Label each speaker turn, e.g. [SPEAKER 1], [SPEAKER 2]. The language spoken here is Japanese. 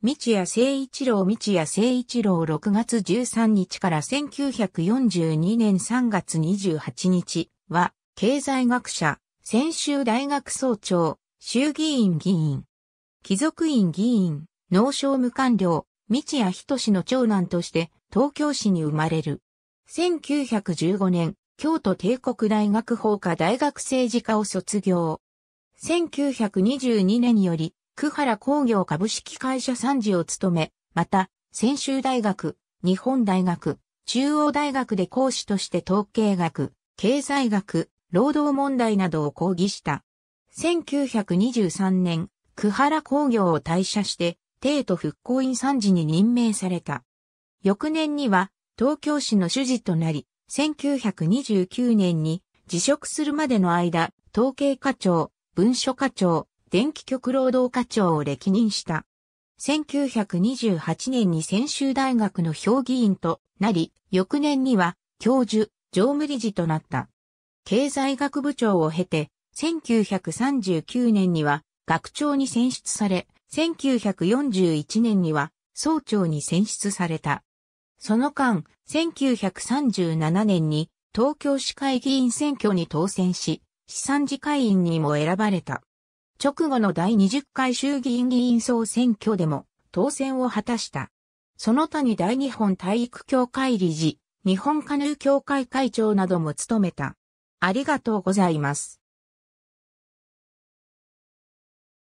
[SPEAKER 1] 道谷聖一郎道谷聖一郎6月13日から1942年3月28日は、経済学者、専修大学総長、衆議院議員、貴族院議員、農商無官僚、道谷仁の長男として東京市に生まれる。1915年、京都帝国大学法科大学政治科を卒業。1922年より久原工業株式会社参事を務め、また、専修大学、日本大学、中央大学で講師として統計学、経済学、労働問題などを講義した。1923年、久原工業を退社して、帝都復興院参事に任命された。翌年には、東京市の主事となり、1929年に辞職するまでの間、統計課長、文書課長、電気局労働課長を歴任した。1928年に専修大学の評議員となり、翌年には教授、常務理事となった。経済学部長を経て、1939年には学長に選出され、1941年には総長に選出された。その間、1937年に東京市会議員選挙に当選し、資産次会員にも選ばれた。直後の第20回衆議院議員総選挙でも当選を果たした。その他に大日本体育協会理事、日本カヌー協会会長なども務めた。ありがとうございます。